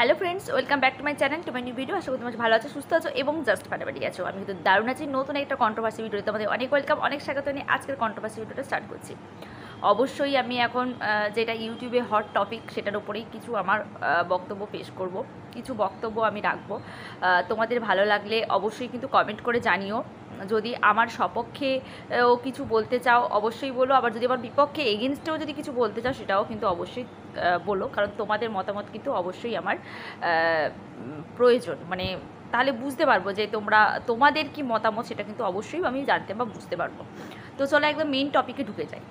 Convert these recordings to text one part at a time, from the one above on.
hello friends welcome back to my channel to my new video আশা করি তোমার ভালো আছো সুস্থ আছো এবং জাস্ট ফাটাফাটি আছো আমি কিন্তু দারুণ আছি নতুন একটা কন্ট্রোভার্সি ভিডিও তোমাদের অনেক ওয়েলকাম অনেক স্বাগত নিয়ে আজকের কন্ট্রোভার্সি ভিডিওটা স্টার্ট করছি অবশ্যই আমি এখন যেটা ইউটিউবে হট টপিক সেটার উপরেই কিছু আমার বক্তব্য পেশ করব কিছু বক্তব্য আমি রাখব তোমাদের ভালো লাগলে অবশ্যই কিন্তু কমেন্ট করে জানিও যদি আমার সপক্ষে ও কিছু বলতে চাও অবশ্যই বলো আবার যদি আমার বিপক্ষে এগেনস্টেও যদি কিছু বলতে চাও সেটাও কিন্তু অবশ্যই বলো কারণ তোমাদের মতামত কিন্তু অবশ্যই আমার প্রয়োজন মানে তাহলে বুঝতে পারবো যে তোমরা তোমাদের কি মতামত সেটা কিন্তু অবশ্যই আমি জানতে বা বুঝতে পারবো তো চলো একদম মেন টপিকে ঢুকে যাই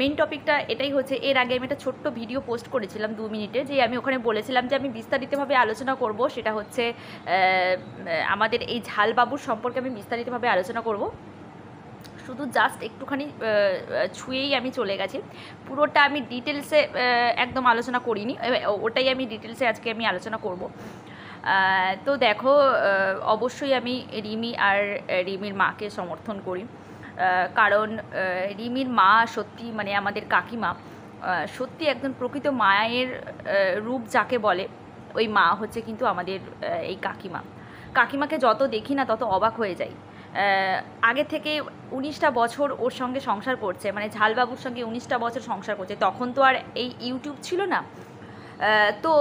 মেন টপিকটা এটাই হচ্ছে এর আগে আমি একটা ছোট্ট ভিডিও পোস্ট করেছিলাম দু মিনিটে যে আমি ওখানে বলেছিলাম যে আমি বিস্তারিতভাবে আলোচনা করব সেটা হচ্ছে আমাদের এই ঝালবাবুর সম্পর্কে আমি বিস্তারিতভাবে আলোচনা করব শুধু জাস্ট একটুখানি ছুঁয়েই আমি চলে গেছি পুরোটা আমি ডিটেলসে একদম আলোচনা করিনি ওটাই আমি ডিটেলসে আজকে আমি আলোচনা করব তো দেখো অবশ্যই আমি রিমি আর রিমির মাকে সমর্থন করি কারণ রিমির মা সত্যি মানে আমাদের কাকিমা সত্যি একজন প্রকৃত মায়ের রূপ যাকে বলে ওই মা হচ্ছে কিন্তু আমাদের এই কাকিমা কাকিমাকে যত দেখি না তত অবাক হয়ে যায় আগে থেকে উনিশটা বছর ওর সঙ্গে সংসার করছে মানে ঝালবাবুর সঙ্গে উনিশটা বছর সংসার করছে তখন তো আর এই ইউটিউব ছিল না তো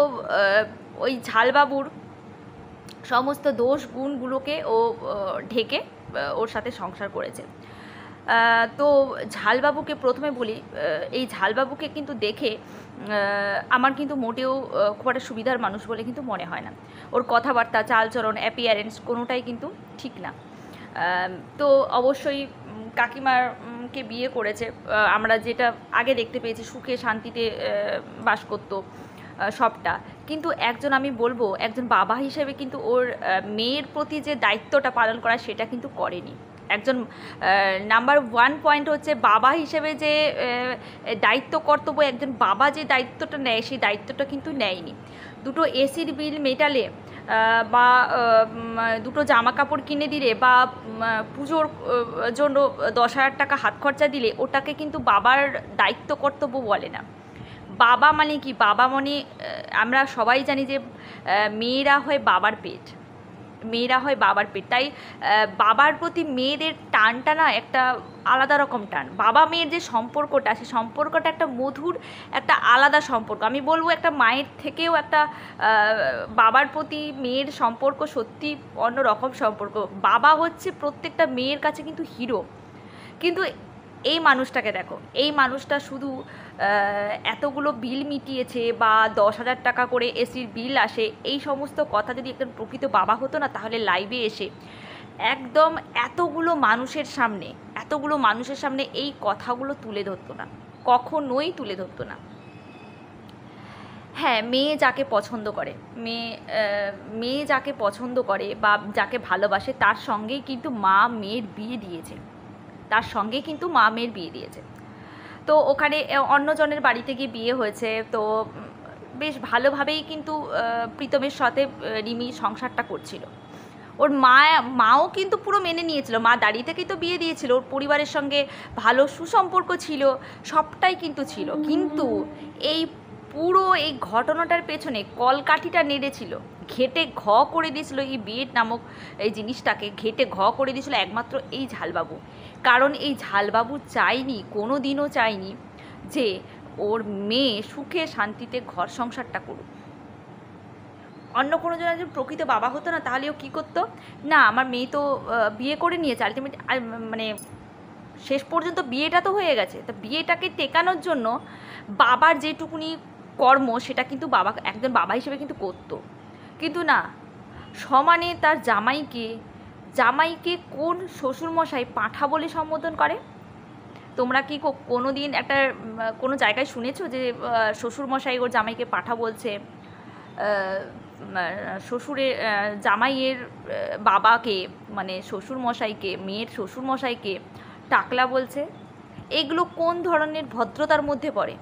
ওই ঝালবাবুর সমস্ত দোষ গুণগুলোকে ও ঢেকে ওর সাথে সংসার করেছে তো ঝালবাবুকে প্রথমে বলি এই ঝালবাবুকে কিন্তু দেখে আমার কিন্তু মোটেও খুব একটা সুবিধার মানুষ বলে কিন্তু মনে হয় না ওর কথাবার্তা চালচরণ অ্যাপিয়ারেন্স কোনোটাই কিন্তু ঠিক না তো অবশ্যই কাকিমারকে বিয়ে করেছে আমরা যেটা আগে দেখতে পেয়েছি সুখে শান্তিতে বাস করতো সবটা কিন্তু একজন আমি বলবো একজন বাবা হিসেবে কিন্তু ওর মেয়ের প্রতি যে দায়িত্বটা পালন করা সেটা কিন্তু করেনি একজন নাম্বার ওয়ান পয়েন্ট হচ্ছে বাবা হিসেবে যে দায়িত্ব কর্তব্য একজন বাবা যে দায়িত্বটা নেয় সেই দায়িত্বটা কিন্তু নেয়নি দুটো এসির বিল মেটালে বা দুটো জামা কাপড় কিনে দিলে বা পুজোর জন্য দশ হাজার টাকা হাত খরচা দিলে ওটাকে কিন্তু বাবার দায়িত্ব কর্তব্য বলে না বাবা মানে কি বাবা মানে আমরা সবাই জানি যে মেয়েরা হয় বাবার পেট মেয়েরা হয় বাবার পেট তাই বাবার প্রতি মেয়েদের টানটা না একটা আলাদা রকম টান বাবা মেয়ের যে সম্পর্কটা সে সম্পর্কটা একটা মধুর একটা আলাদা সম্পর্ক আমি বলবো একটা মায়ের থেকেও একটা বাবার প্রতি মেয়ের সম্পর্ক সত্যি রকম সম্পর্ক বাবা হচ্ছে প্রত্যেকটা মেয়ের কাছে কিন্তু হিরো কিন্তু এই মানুষটাকে দেখো এই মানুষটা শুধু এতগুলো বিল মিটিয়েছে বা দশ হাজার টাকা করে এসির বিল আসে এই সমস্ত কথা যদি একজন প্রকৃত বাবা হতো না তাহলে লাইভে এসে একদম এতগুলো মানুষের সামনে এতগুলো মানুষের সামনে এই কথাগুলো তুলে ধরতো না কখনোই তুলে ধরতো না হ্যাঁ মেয়ে যাকে পছন্দ করে মেয়ে মেয়ে যাকে পছন্দ করে বা যাকে ভালোবাসে তার সঙ্গেই কিন্তু মা মেয়ের বিয়ে দিয়েছে তার সঙ্গে কিন্তু মা মেয়ের বিয়ে দিয়েছে তো ওখানে অন্যজনের বাড়িতে গিয়ে বিয়ে হয়েছে তো বেশ ভালোভাবেই কিন্তু প্রীতমের সাথে রিমি সংসারটা করছিল ওর মা মাও কিন্তু পুরো মেনে নিয়েছিল মা দাঁড়িয়ে থেকেই তো বিয়ে দিয়েছিল ওর পরিবারের সঙ্গে ভালো সুসম্পর্ক ছিল সবটাই কিন্তু ছিল কিন্তু এই পুরো এই ঘটনাটার পেছনে কলকাঠিটা নেড়েছিল ঘেটে ঘ করে দিয়েছিল এই বিয়ের নামক এই জিনিসটাকে ঘেটে ঘ করে দিয়েছিল একমাত্র এই ঝালবাবু কারণ এই ঝালবাবু চাইনি কোনো দিনও চাইনি যে ওর মেয়ে সুখে শান্তিতে ঘর সংসারটা করুক অন্য কোনো জন একজন প্রকৃত বাবা হতো না তাহলে ও কী করতো না আমার মেয়ে তো বিয়ে করে নিয়েছে আলটিমেট মানে শেষ পর্যন্ত বিয়েটা তো হয়ে গেছে তো বিয়েটাকে টেকানোর জন্য বাবার যেটুকুনি কর্ম সেটা কিন্তু বাবা একজন বাবা হিসেবে কিন্তু করত কিন্তু না সমানে তার জামাইকে জামাইকে কোন শ্বশুরমশাই পাঁঠা বলে সম্বোধন করে তোমরা কি কোনো দিন একটা কোনো জায়গায় শুনেছো যে শ্বশুরমশাই ওর জামাইকে পাঠা বলছে শ্বশুরের জামাইয়ের বাবাকে মানে শ্বশুরমশাইকে মেয়ের শ্বশুরমশাইকে টাকলা বলছে এগুলো কোন ধরনের ভদ্রতার মধ্যে পড়ে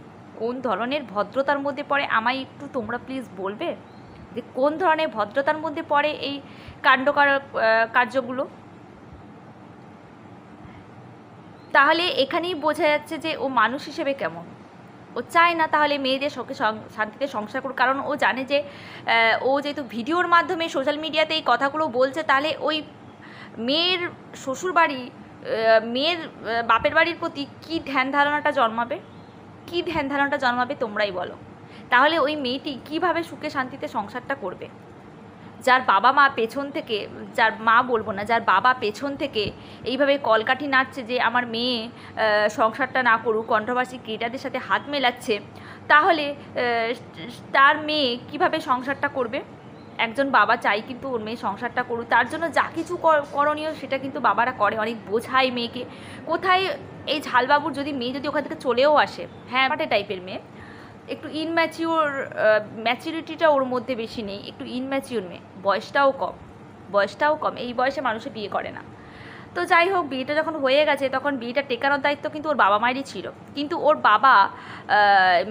কোন ধরনের ভদ্রতার মধ্যে পড়ে আমায় একটু তোমরা প্লিজ বলবে যে কোন ধরনের ভদ্রতার মধ্যে পড়ে এই কাণ্ড কার্যগুলো তাহলে এখানেই বোঝা যাচ্ছে যে ও মানুষ হিসেবে কেমন ও চায় না তাহলে মেয়েদের সঙ্গে শান্তিতে সংসার করুক কারণ ও জানে যে ও যেহেতু ভিডিওর মাধ্যমে সোশ্যাল মিডিয়াতে এই কথাগুলো বলছে তাহলে ওই মেয়ের শ্বশুর বাড়ি মেয়ের বাপের বাড়ির প্রতি কী ধ্যান ধারণাটা জন্মাবে কি ধ্যান ধারণাটা জন্মাবে তোমরাই বলো তাহলে ওই মেয়েটি কিভাবে সুখে শান্তিতে সংসারটা করবে যার বাবা মা পেছন থেকে যার মা বলবো না যার বাবা পেছন থেকে এইভাবে কলকাঠি নাচছে যে আমার মেয়ে সংসারটা না করুক কণ্ঠবাসী ক্রিয়েটারদের সাথে হাত মেলাচ্ছে তাহলে তার মেয়ে কিভাবে সংসারটা করবে একজন বাবা চাই কিন্তু ওর মেয়ে সংসারটা করুক তার জন্য যা কিছু করণীয় সেটা কিন্তু বাবারা করে অনেক বোঝায় মেয়েকে কোথায় এই ঝালবাবুর যদি মেয়ে যদি ওখান থেকে চলেও আসে হ্যাঁ পাটে টাইপের মেয়ে একটু ইনম্যাচিওর ম্যাচিউরিটিটা ওর মধ্যে বেশি নেই একটু ইনম্যাচিওর মেয়ে বয়সটাও কম বয়সটাও কম এই বয়সে মানুষে বিয়ে করে না তো যাই হোক বিয়েটা যখন হয়ে গেছে তখন বিয়েটা টেকানোর দায়িত্ব কিন্তু ওর বাবা মায়েরই ছিল কিন্তু ওর বাবা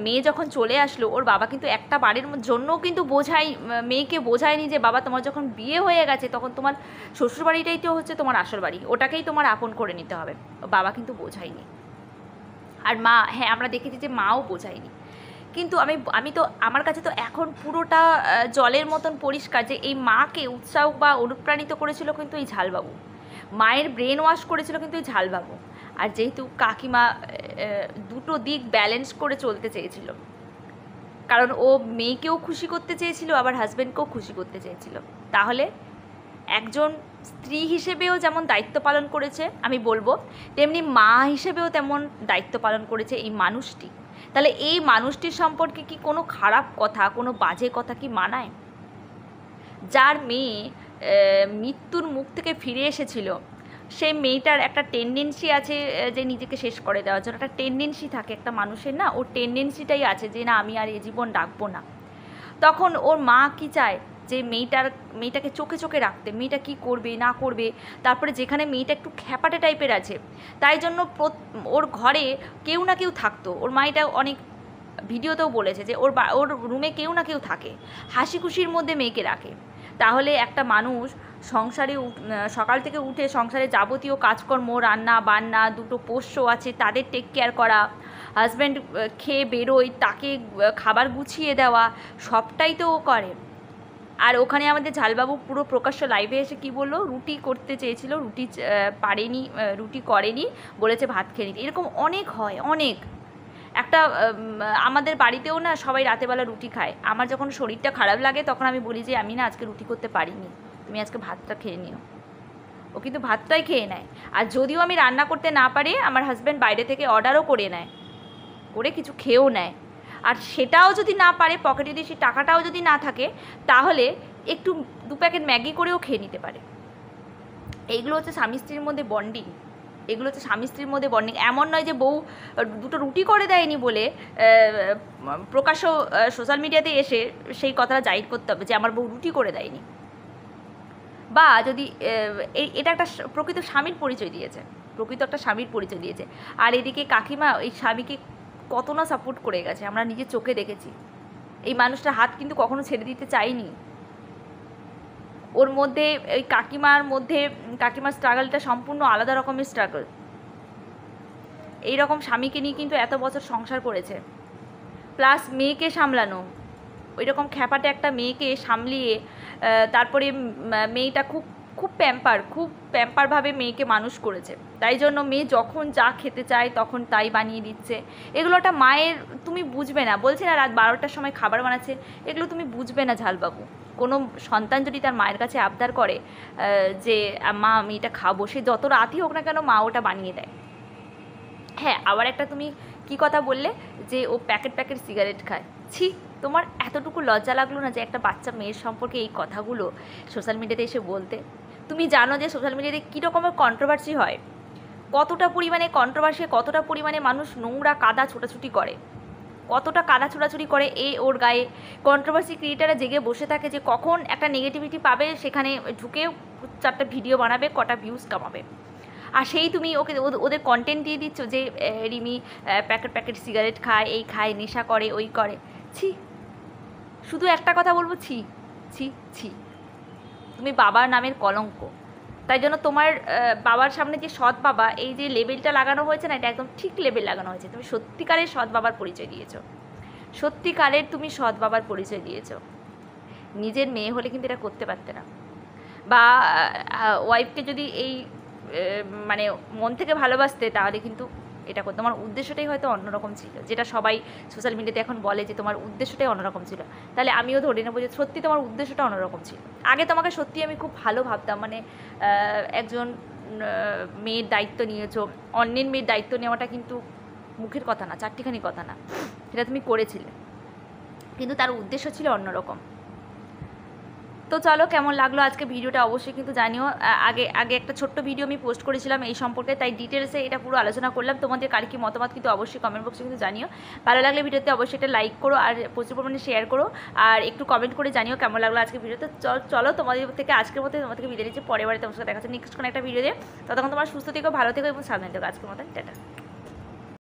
মেয়ে যখন চলে আসলো ওর বাবা কিন্তু একটা বাড়ির জন্যও কিন্তু বোঝাই মেয়েকে বোঝায়নি যে বাবা তোমার যখন বিয়ে হয়ে গেছে তখন তোমার শ্বশুর বাড়িটাই তো হচ্ছে তোমার আসল বাড়ি ওটাকেই তোমার আপন করে নিতে হবে বাবা কিন্তু বোঝায়নি আর মা হ্যাঁ আমরা দেখেছি যে মাও বোঝায়নি কিন্তু আমি আমি তো আমার কাছে তো এখন পুরোটা জলের মতন পরিষ্কার যে এই মাকে উৎসাহ বা অনুপ্রাণিত করেছিল কিন্তু এই ঝালবাবু মায়ের ব্রেন ওয়াশ করেছিল কিন্তু এই ঝালবাবু আর যেহেতু কাকিমা দুটো দিক ব্যালেন্স করে চলতে চেয়েছিল কারণ ও মেয়েকেও খুশি করতে চেয়েছিল আবার হাজব্যান্ডকেও খুশি করতে চেয়েছিল তাহলে একজন স্ত্রী হিসেবেও যেমন দায়িত্ব পালন করেছে আমি বলবো তেমনি মা হিসেবেও তেমন দায়িত্ব পালন করেছে এই মানুষটি তাহলে এই মানুষটির সম্পর্কে কি কোনো খারাপ কথা কোনো বাজে কথা কি মানায় যার মেয়ে মৃত্যুর মুখ থেকে ফিরে এসেছিল সেই মেয়েটার একটা টেন্ডেন্সি আছে যে নিজেকে শেষ করে দেওয়ার জন্য একটা টেন্ডেন্সি থাকে একটা মানুষের না ওর টেন্ডেন্সিটাই আছে যে না আমি আর এ জীবন ডাকবো না তখন ওর মা কি চায় যে মেয়েটার মেয়েটাকে চোখে চোখে রাখতে মেয়েটা কি করবে না করবে তারপরে যেখানে মেয়েটা একটু খ্যাপাটে টাইপের আছে তাই জন্য ওর ঘরে কেউ না কেউ থাকতো ওর মায়েটা অনেক ভিডিওতেও বলেছে যে ওর ওর রুমে কেউ না কেউ থাকে হাসি খুশির মধ্যে মেয়েকে রাখে তাহলে একটা মানুষ সংসারে সকাল থেকে উঠে সংসারে যাবতীয় কাজকর্ম রান্না বান্না দুটো পোষ্য আছে তাদের টেক কেয়ার করা হাজব্যান্ড খেয়ে বেরোয় তাকে খাবার গুছিয়ে দেওয়া সবটাই তো ও করে আর ওখানে আমাদের ঝালবাবু পুরো প্রকাশ্য লাইভে এসে কি বললো রুটি করতে চেয়েছিল রুটি পারেনি রুটি করেনি বলেছে ভাত খেয়ে নিতে এরকম অনেক হয় অনেক একটা আমাদের বাড়িতেও না সবাই রাতেবেলা রুটি খায় আমার যখন শরীরটা খারাপ লাগে তখন আমি বলি যে আমি না আজকে রুটি করতে পারিনি তুমি আজকে ভাতটা খেয়ে নিও ও কিন্তু ভাতটাই খেয়ে নেয় আর যদিও আমি রান্না করতে না পারি আমার হাজব্যান্ড বাইরে থেকে অর্ডারও করে নেয় করে কিছু খেয়েও নেয় আর সেটাও যদি না পারে পকেটে দিয়ে সে টাকাটাও যদি না থাকে তাহলে একটু দু প্যাকেট ম্যাগি করেও খেয়ে নিতে পারে এইগুলো হচ্ছে স্বামী স্ত্রীর মধ্যে বন্ডিং এগুলো হচ্ছে স্বামী স্ত্রীর মধ্যে বর্ণিং এমন নয় যে বউ দুটো রুটি করে দেয়নি বলে প্রকাশ্য সোশ্যাল মিডিয়াতে এসে সেই কথাটা জাহির করতে হবে যে আমার বউ রুটি করে দেয়নি বা যদি এটা একটা প্রকৃত স্বামীর পরিচয় দিয়েছে প্রকৃত একটা স্বামীর পরিচয় দিয়েছে আর এদিকে কাকিমা এই স্বামীকে কত না সাপোর্ট করে গেছে আমরা নিজের চোখে দেখেছি এই মানুষটার হাত কিন্তু কখনো ছেড়ে দিতে চাইনি ওর মধ্যে ওই কাকিমার মধ্যে কাকিমার স্ট্রাগলটা সম্পূর্ণ আলাদা রকমের স্ট্রাগল এই রকম স্বামীকে নিয়ে কিন্তু এত বছর সংসার করেছে প্লাস মেয়েকে সামলানো ওই রকম খ্যাপাটে একটা মেয়েকে সামলিয়ে তারপরে মেয়েটা খুব খুব প্যাম্পার খুব প্যাম্পারভাবে মেয়েকে মানুষ করেছে তাই জন্য মেয়ে যখন যা খেতে চায় তখন তাই বানিয়ে দিচ্ছে এগুলো একটা মায়ের তুমি বুঝবে না বলছে না রাত বারোটার সময় খাবার বানাচ্ছে এগুলো তুমি বুঝবে না ঝালবাবু কোনো সন্তান যদি তার মায়ের কাছে আবদার করে যে মা আমি এটা খাবো সে যত রাতই হোক না কেন মা ওটা বানিয়ে দেয় হ্যাঁ আবার একটা তুমি কি কথা বললে যে ও প্যাকেট প্যাকেট সিগারেট খায় ছি তোমার এতটুকু লজ্জা লাগলো না যে একটা বাচ্চা মেয়ের সম্পর্কে এই কথাগুলো সোশ্যাল মিডিয়াতে এসে বলতে তুমি জানো যে সোশ্যাল মিডিয়াতে কী রকমের কন্ট্রোভার্সি হয় কতটা পরিমাণে কন্ট্রোভার্সি কতটা পরিমাণে মানুষ নোংরা কাদা ছোটাছুটি করে কতটা কাদা ছোড়াছুড়ি করে এ ওর গায়ে কন্ট্রোভার্সি ক্রিয়েটাররা জেগে বসে থাকে যে কখন একটা নেগেটিভিটি পাবে সেখানে ঢুকে চারটা ভিডিও বানাবে কটা ভিউজ কামাবে আর সেই তুমি ওকে ওদের কন্টেন্ট দিয়ে দিচ্ছ যে রিমি প্যাকেট প্যাকেট সিগারেট খায় এই খায় নেশা করে ওই করে ছি শুধু একটা কথা বলবো ছি ছি ছি তুমি বাবার নামের কলঙ্ক তাই জন্য তোমার বাবার সামনে যে সৎ বাবা এই যে লেবেলটা লাগানো হয়েছে না এটা একদম ঠিক লেবেল লাগানো হয়েছে তুমি সত্যিকারের সৎ বাবার পরিচয় দিয়েছ সত্যিকারের তুমি সৎ বাবার পরিচয় দিয়েছ নিজের মেয়ে হলে কিন্তু এটা করতে পারতে না বা ওয়াইফকে যদি এই মানে মন থেকে ভালোবাসতে তাহলে কিন্তু এটা তোমার উদ্দেশ্যটাই হয়তো অন্যরকম ছিল যেটা সবাই সোশ্যাল মিডিয়াতে এখন বলে যে তোমার উদ্দেশ্যটাই অন্যরকম ছিল তাহলে আমিও ধরে নেবো যে সত্যি তোমার উদ্দেশ্যটা অন্যরকম ছিল আগে তোমাকে সত্যি আমি খুব ভালো ভাবতাম মানে একজন মেয়ের দায়িত্ব নিয়েছো অন্যের মেয়ের দায়িত্ব নেওয়াটা কিন্তু মুখের কথা না চারটিখানি কথা না সেটা তুমি করেছিলে কিন্তু তার উদ্দেশ্য ছিল অন্যরকম তো চলো কেমন লাগলো আজকে ভিডিওটা অবশ্যই কিন্তু জানিও আগে আগে একটা ছোট্ট ভিডিও আমি পোস্ট করেছিলাম এই সম্পর্কে তাই ডিটেলসে এটা পুরো আলোচনা করলাম তোমাদের কার কি মতামত কিন্তু অবশ্যই কমেন্ট বক্সে কিন্তু জানিও ভালো লাগলে ভিডিওতে অবশ্যই একটা লাইক করো আর প্রচুর পরিমাণে শেয়ার করো আর একটু কমেন্ট করে জানিও কেমন লাগলো আজকে ভিডিওতে চলো তোমাদের থেকে আজকের মতো তোমাদেরকে বিদায় নিচ্ছি পরের বারে তোমার সাথে দেখা নেক্সট কোনো একটা ভিডিও দিয়ে ততক্ষণ তোমার সুস্থ থেকো ভালো থেকো এবং সাধারণ থেকো আজকের মতো টাটা